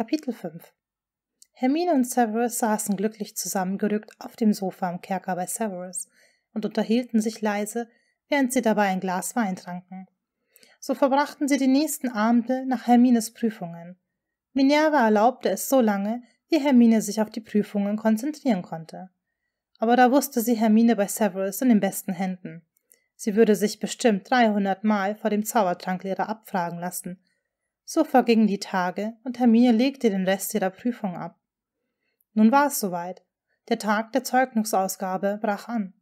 Kapitel 5 Hermine und Severus saßen glücklich zusammengerückt auf dem Sofa am Kerker bei Severus und unterhielten sich leise, während sie dabei ein Glas Wein tranken. So verbrachten sie die nächsten Abende nach Hermines Prüfungen. Minerva erlaubte es so lange, wie Hermine sich auf die Prüfungen konzentrieren konnte. Aber da wusste sie Hermine bei Severus in den besten Händen. Sie würde sich bestimmt dreihundert Mal vor dem Zaubertranklehrer abfragen lassen, so vergingen die Tage und Hermine legte den Rest ihrer Prüfung ab. Nun war es soweit. Der Tag der Zeugnungsausgabe brach an.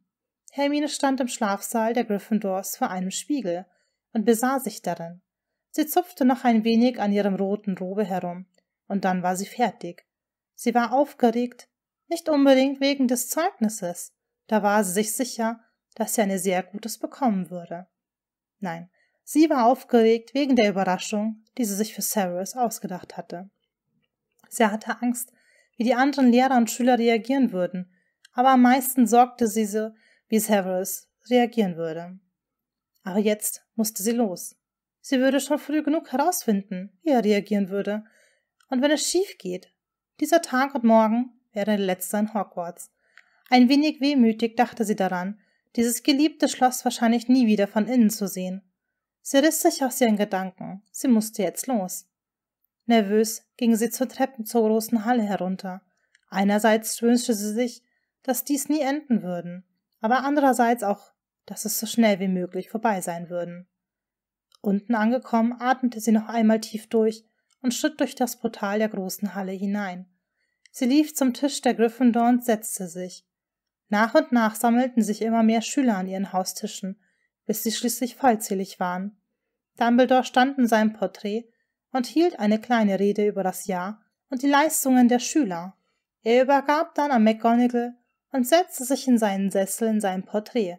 Hermine stand im Schlafsaal der Gryffindors vor einem Spiegel und besah sich darin. Sie zupfte noch ein wenig an ihrem roten Robe herum, und dann war sie fertig. Sie war aufgeregt, nicht unbedingt wegen des Zeugnisses, da war sie sich sicher, dass sie ein sehr gutes bekommen würde. Nein, Sie war aufgeregt wegen der Überraschung, die sie sich für Severus ausgedacht hatte. Sie hatte Angst, wie die anderen Lehrer und Schüler reagieren würden, aber am meisten sorgte sie so, wie Severus reagieren würde. Aber jetzt musste sie los. Sie würde schon früh genug herausfinden, wie er reagieren würde. Und wenn es schief geht, dieser Tag und morgen wäre der letzte in Hogwarts. Ein wenig wehmütig dachte sie daran, dieses geliebte Schloss wahrscheinlich nie wieder von innen zu sehen. Sie riss sich aus ihren Gedanken. Sie musste jetzt los. Nervös ging sie zur Treppe zur großen Halle herunter. Einerseits wünschte sie sich, dass dies nie enden würden, aber andererseits auch, dass es so schnell wie möglich vorbei sein würden. Unten angekommen, atmete sie noch einmal tief durch und schritt durch das Portal der großen Halle hinein. Sie lief zum Tisch der Gryffindor und setzte sich. Nach und nach sammelten sich immer mehr Schüler an ihren Haustischen, bis sie schließlich vollzählig waren. Dumbledore stand in seinem Porträt und hielt eine kleine Rede über das Jahr und die Leistungen der Schüler. Er übergab dann an McGonagall und setzte sich in seinen Sessel in seinem Porträt.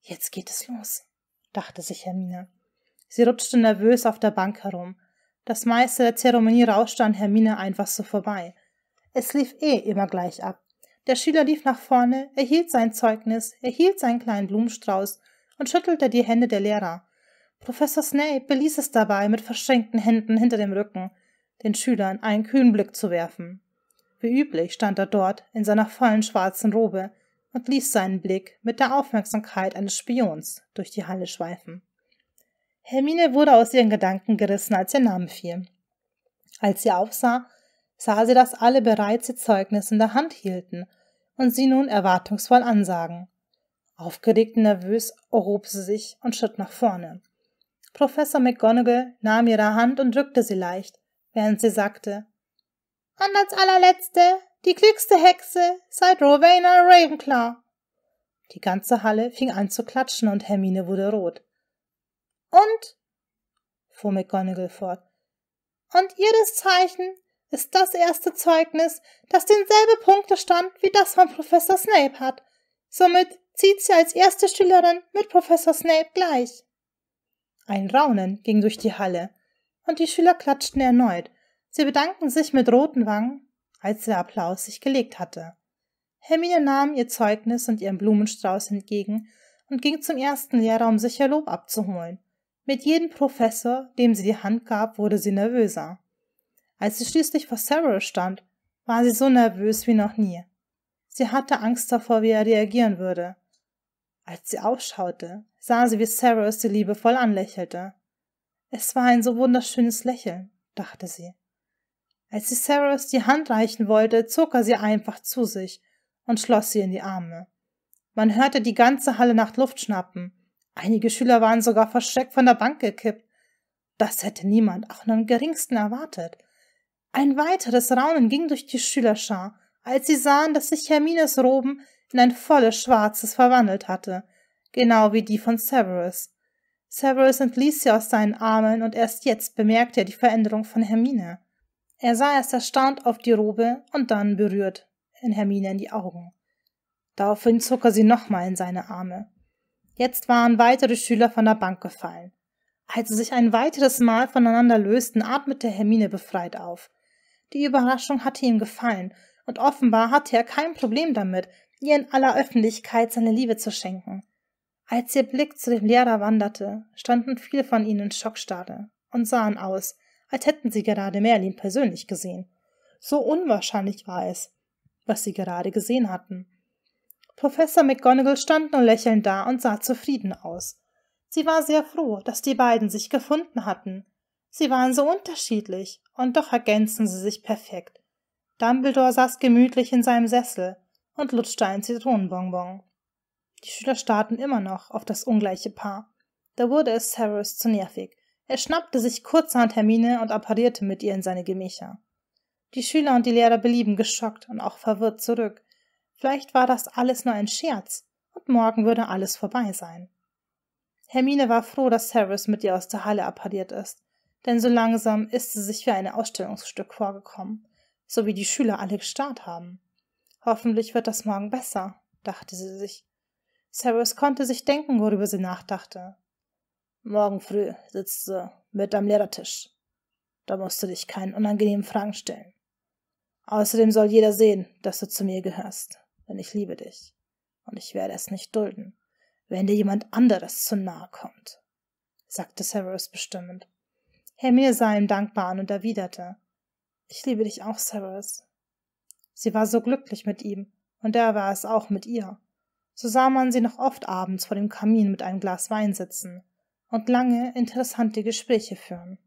Jetzt geht es los, dachte sich Hermine. Sie rutschte nervös auf der Bank herum. Das meiste der Zeremonie rauschte an Hermine einfach so vorbei. Es lief eh immer gleich ab. Der Schüler lief nach vorne, erhielt sein Zeugnis, erhielt seinen kleinen Blumenstrauß und schüttelte die Hände der Lehrer. Professor Snape beließ es dabei, mit verschränkten Händen hinter dem Rücken den Schülern einen kühnen Blick zu werfen. Wie üblich stand er dort in seiner vollen schwarzen Robe und ließ seinen Blick mit der Aufmerksamkeit eines Spions durch die Halle schweifen. Hermine wurde aus ihren Gedanken gerissen, als ihr Name fiel. Als sie aufsah, sah sie, dass alle bereits ihr Zeugnis in der Hand hielten und sie nun erwartungsvoll ansagen. Aufgeregt und nervös erhob sie sich und schritt nach vorne. Professor McGonagall nahm ihre Hand und drückte sie leicht, während sie sagte, und als allerletzte, die klügste Hexe, seit Rowena Ravenclaw. Die ganze Halle fing an zu klatschen und Hermine wurde rot. Und? fuhr McGonagall fort. Und jedes Zeichen ist das erste Zeugnis, das denselbe Punktestand wie das von Professor Snape hat. Somit zieht sie als erste Schülerin mit Professor Snape gleich. Ein Raunen ging durch die Halle, und die Schüler klatschten erneut. Sie bedankten sich mit roten Wangen, als der Applaus sich gelegt hatte. Hermine nahm ihr Zeugnis und ihren Blumenstrauß entgegen und ging zum ersten Lehrer, um sicher Lob abzuholen. Mit jedem Professor, dem sie die Hand gab, wurde sie nervöser. Als sie schließlich vor Sarah stand, war sie so nervös wie noch nie. Sie hatte Angst davor, wie er reagieren würde. Als sie aufschaute, sah sie, wie Sarah sie liebevoll anlächelte. Es war ein so wunderschönes Lächeln, dachte sie. Als sie Sarah die Hand reichen wollte, zog er sie einfach zu sich und schloss sie in die Arme. Man hörte die ganze Halle nach Luft schnappen. Einige Schüler waren sogar verschreckt von der Bank gekippt. Das hätte niemand auch nur im geringsten erwartet. Ein weiteres Raunen ging durch die Schülerschar, als sie sahen, dass sich Hermines Roben in ein volles Schwarzes verwandelt hatte – genau wie die von Severus. Severus entließ sie aus seinen Armen und erst jetzt bemerkte er die Veränderung von Hermine. Er sah erst erstaunt auf die Robe und dann berührt in Hermine in die Augen. Daraufhin zog er sie nochmal in seine Arme. Jetzt waren weitere Schüler von der Bank gefallen. Als sie sich ein weiteres Mal voneinander lösten, atmete Hermine befreit auf. Die Überraschung hatte ihm gefallen, und offenbar hatte er kein Problem damit, ihr in aller Öffentlichkeit seine Liebe zu schenken. Als ihr Blick zu dem Lehrer wanderte, standen viele von ihnen schockstarre und sahen aus, als hätten sie gerade Merlin persönlich gesehen. So unwahrscheinlich war es, was sie gerade gesehen hatten. Professor McGonagall stand nur lächelnd da und sah zufrieden aus. Sie war sehr froh, dass die beiden sich gefunden hatten. Sie waren so unterschiedlich, und doch ergänzten sie sich perfekt. Dumbledore saß gemütlich in seinem Sessel und lutschte ein Zitronenbonbon. Die Schüler starrten immer noch auf das ungleiche Paar. Da wurde es Severus zu nervig. Er schnappte sich kurzerhand Hermine und apparierte mit ihr in seine Gemächer. Die Schüler und die Lehrer blieben geschockt und auch verwirrt zurück. Vielleicht war das alles nur ein Scherz und morgen würde alles vorbei sein. Hermine war froh, dass Severus mit ihr aus der Halle appariert ist, denn so langsam ist sie sich wie ein Ausstellungsstück vorgekommen, so wie die Schüler alle gestarrt haben. Hoffentlich wird das morgen besser, dachte sie sich. Cyrus konnte sich denken, worüber sie nachdachte. Morgen früh sitzt sie mit am Lehrertisch. Da musst du dich keinen unangenehmen Fragen stellen. Außerdem soll jeder sehen, dass du zu mir gehörst, denn ich liebe dich. Und ich werde es nicht dulden, wenn dir jemand anderes zu nahe kommt, sagte Severus bestimmend. Hermine sah ihm dankbar an und erwiderte, ich liebe dich auch, Severus. Sie war so glücklich mit ihm, und er war es auch mit ihr so sah man sie noch oft abends vor dem kamin mit einem glas wein sitzen und lange interessante gespräche führen